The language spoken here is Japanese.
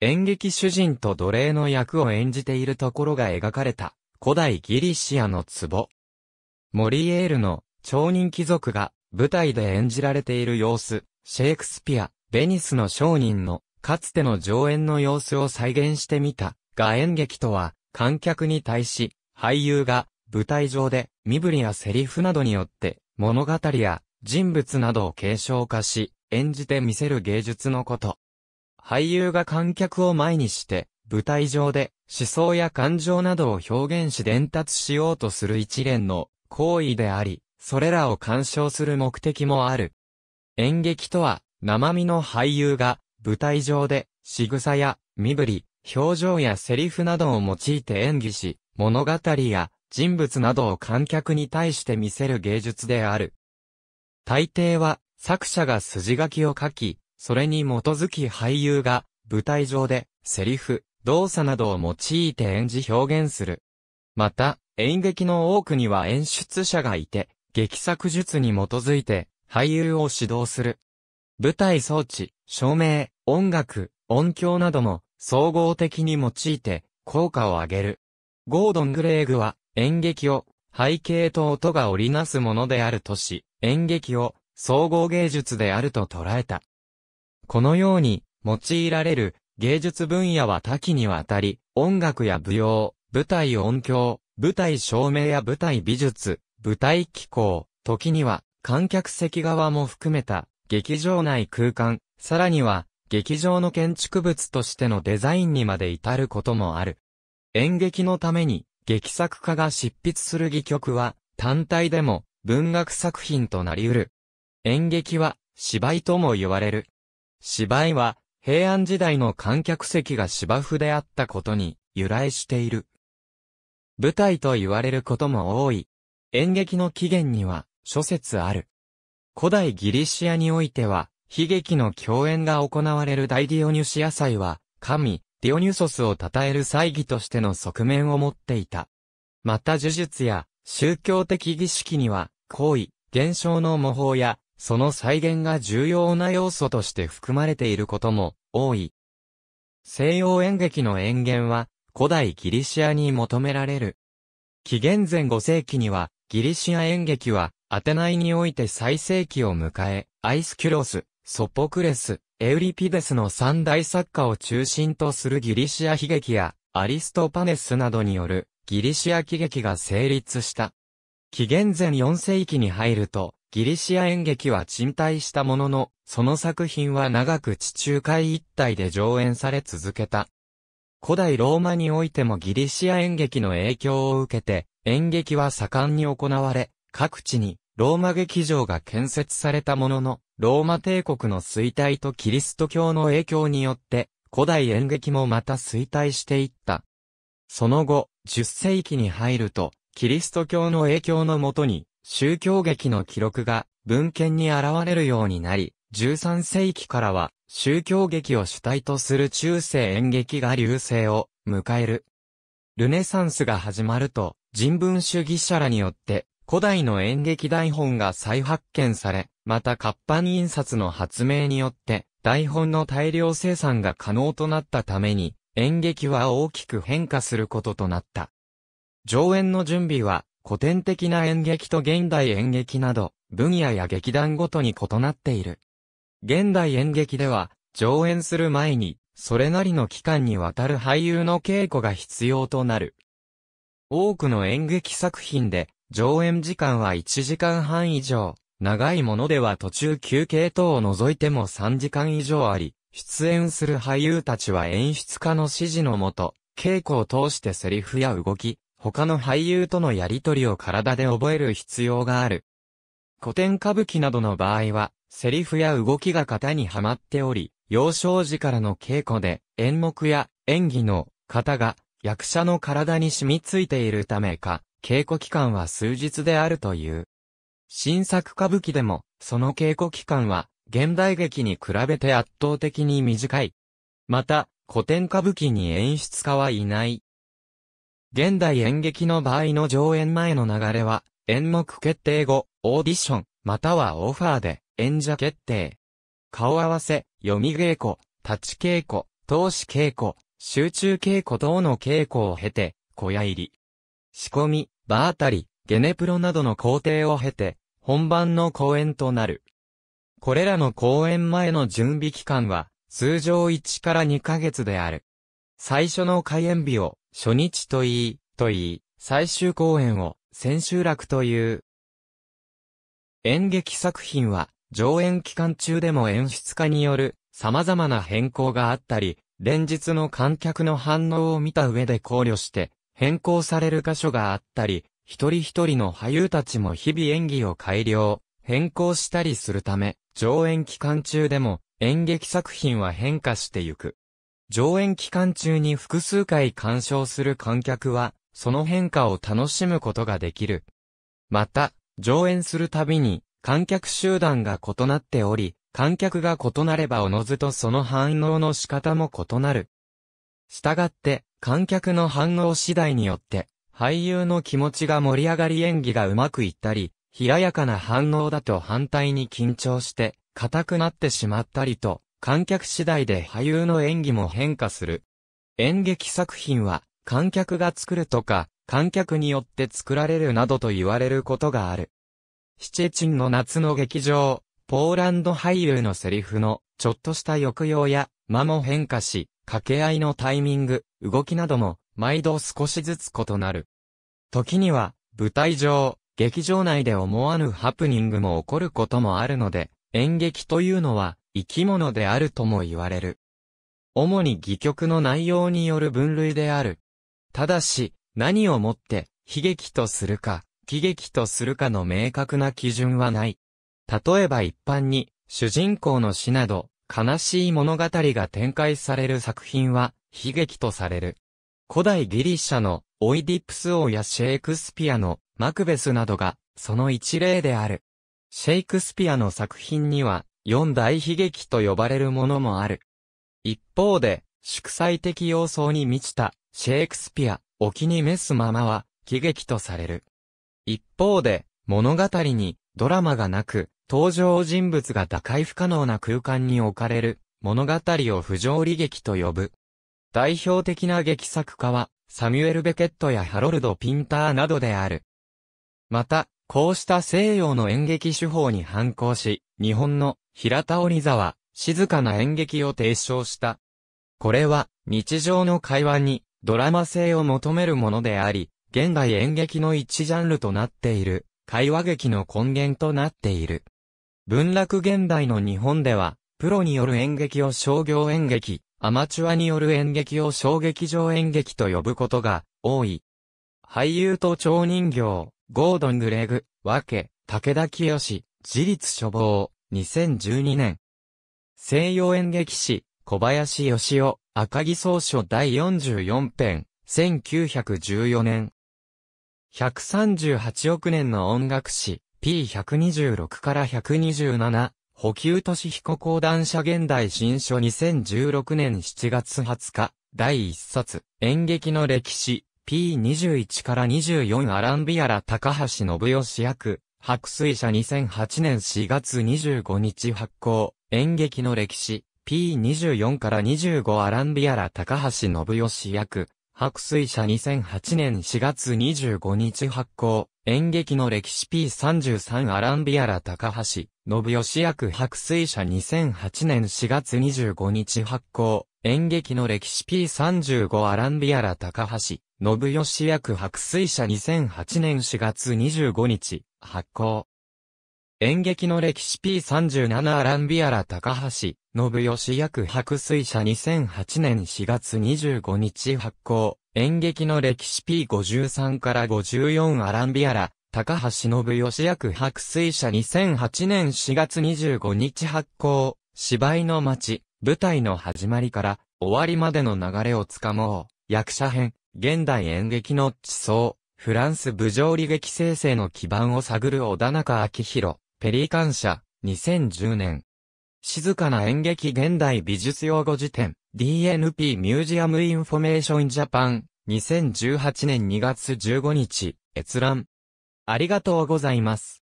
演劇主人と奴隷の役を演じているところが描かれた、古代ギリシアの壺。モリエールの超人貴族が舞台で演じられている様子、シェイクスピア、ベニスの商人のかつての上演の様子を再現してみた、が演劇とは観客に対し、俳優が舞台上で身振りやセリフなどによって物語や人物などを継承化し、演じて見せる芸術のこと。俳優が観客を前にして、舞台上で思想や感情などを表現し伝達しようとする一連の行為であり、それらを鑑賞する目的もある。演劇とは、生身の俳優が舞台上で仕草や身振り、表情やセリフなどを用いて演技し、物語や人物などを観客に対して見せる芸術である。大抵は作者が筋書きを書き、それに基づき俳優が、舞台上で、セリフ、動作などを用いて演じ表現する。また、演劇の多くには演出者がいて、劇作術に基づいて、俳優を指導する。舞台装置、照明、音楽、音響なども、総合的に用いて、効果を上げる。ゴードン・グレーグは、演劇を、背景と音が織りなすものであるとし、演劇を、総合芸術であると捉えた。このように、用いられる芸術分野は多岐にわたり、音楽や舞踊、舞台音響、舞台照明や舞台美術、舞台機構、時には観客席側も含めた劇場内空間、さらには劇場の建築物としてのデザインにまで至ることもある。演劇のために劇作家が執筆する戯曲は単体でも文学作品となり得る。演劇は芝居とも言われる。芝居は平安時代の観客席が芝生であったことに由来している。舞台と言われることも多い。演劇の起源には諸説ある。古代ギリシアにおいては、悲劇の共演が行われる大ディオニュシア祭は、神、ディオニュソスを称える祭儀としての側面を持っていた。また呪術や宗教的儀式には、行為、現象の模倣やその再現が重要な要素として含まれていることも多い。西洋演劇の演源は古代ギリシアに求められる。紀元前5世紀にはギリシア演劇はアテナイにおいて最盛期を迎え、アイスキュロス、ソポクレス、エウリピデスの三大作家を中心とするギリシア悲劇やアリストパネスなどによるギリシア喜劇が成立した。紀元前4世紀に入ると、ギリシア演劇は賃貸したものの、その作品は長く地中海一帯で上演され続けた。古代ローマにおいてもギリシア演劇の影響を受けて、演劇は盛んに行われ、各地にローマ劇場が建設されたものの、ローマ帝国の衰退とキリスト教の影響によって、古代演劇もまた衰退していった。その後、10世紀に入ると、キリスト教の影響のもとに、宗教劇の記録が文献に現れるようになり、13世紀からは宗教劇を主体とする中世演劇が流星を迎える。ルネサンスが始まると人文主義者らによって古代の演劇台本が再発見され、また活版印刷の発明によって台本の大量生産が可能となったために演劇は大きく変化することとなった。上演の準備は古典的な演劇と現代演劇など、分野や劇団ごとに異なっている。現代演劇では、上演する前に、それなりの期間にわたる俳優の稽古が必要となる。多くの演劇作品で、上演時間は1時間半以上、長いものでは途中休憩等を除いても3時間以上あり、出演する俳優たちは演出家の指示のもと、稽古を通してセリフや動き、他の俳優とのやりとりを体で覚える必要がある。古典歌舞伎などの場合は、セリフや動きが型にはまっており、幼少時からの稽古で演目や演技の型が役者の体に染みついているためか、稽古期間は数日であるという。新作歌舞伎でも、その稽古期間は、現代劇に比べて圧倒的に短い。また、古典歌舞伎に演出家はいない。現代演劇の場合の上演前の流れは、演目決定後、オーディション、またはオファーで、演者決定。顔合わせ、読み稽古、立ち稽古、投資稽古、集中稽古等の稽古を経て、小屋入り。仕込み、場あたり、ゲネプロなどの工程を経て、本番の公演となる。これらの公演前の準備期間は、通常1から2ヶ月である。最初の開演日を、初日といい、といい、最終公演を、千秋楽という。演劇作品は、上演期間中でも演出家による、様々な変更があったり、連日の観客の反応を見た上で考慮して、変更される箇所があったり、一人一人の俳優たちも日々演技を改良、変更したりするため、上演期間中でも演劇作品は変化してゆく。上演期間中に複数回鑑賞する観客は、その変化を楽しむことができる。また、上演するたびに、観客集団が異なっており、観客が異なればおのずとその反応の仕方も異なる。したがって、観客の反応次第によって、俳優の気持ちが盛り上がり演技がうまくいったり、冷ややかな反応だと反対に緊張して、硬くなってしまったりと、観客次第で俳優の演技も変化する。演劇作品は、観客が作るとか、観客によって作られるなどと言われることがある。シチェチンの夏の劇場、ポーランド俳優のセリフの、ちょっとした抑揚や、間も変化し、掛け合いのタイミング、動きなども、毎度少しずつ異なる。時には、舞台上、劇場内で思わぬハプニングも起こることもあるので、演劇というのは、生き物であるとも言われる。主に戯曲の内容による分類である。ただし、何をもって悲劇とするか、喜劇とするかの明確な基準はない。例えば一般に、主人公の死など、悲しい物語が展開される作品は、悲劇とされる。古代ギリシャの、オイディプス王やシェイクスピアの、マクベスなどが、その一例である。シェイクスピアの作品には、四大悲劇と呼ばれるものもある。一方で、祝祭的様相に満ちた、シェイクスピア、お気に召すままは、喜劇とされる。一方で、物語に、ドラマがなく、登場人物が打開不可能な空間に置かれる、物語を不条理劇と呼ぶ。代表的な劇作家は、サミュエル・ベケットやハロルド・ピンターなどである。また、こうした西洋の演劇手法に反抗し、日本の平田織沢、静かな演劇を提唱した。これは日常の会話にドラマ性を求めるものであり、現代演劇の一ジャンルとなっている、会話劇の根源となっている。文楽現代の日本では、プロによる演劇を商業演劇、アマチュアによる演劇を小劇場演劇と呼ぶことが多い。俳優と超人形、ゴードン・グレグ、ワケ、武田清、自立処方、2012年。西洋演劇史、小林義雄、赤木総書第44編、1914年。138億年の音楽史、P126 から127、補給都市彦講談社現代新書2016年7月20日、第1冊、演劇の歴史、P21 から24アランビアラ高橋信義役、白水社2008年4月25日発行、演劇の歴史、P24 から25アランビアラ高橋信義役、白水社2008年4月25日発行、演劇の歴史 P33 アランビアラ高橋、信義役白水社2008年4月25日発行、演劇の歴史 P35 アランビアラ高橋、信義役白水社2008年4月25日、発行。演劇の歴史 P37 アランビアラ高橋、信義役白水社2008年4月25日発行。演劇の歴史 P53 から54アランビアラ、高橋信義役白水社2008年4月25日発行。芝居の街、舞台の始まりから終わりまでの流れをつかもう、役者編、現代演劇の地層、フランス武上理劇生成の基盤を探る小田中明宏、ペリカン社、2010年。静かな演劇現代美術用語辞典、DNP ミュージアムインフォメーションジャパン、2018年2月15日、閲覧。ありがとうございます。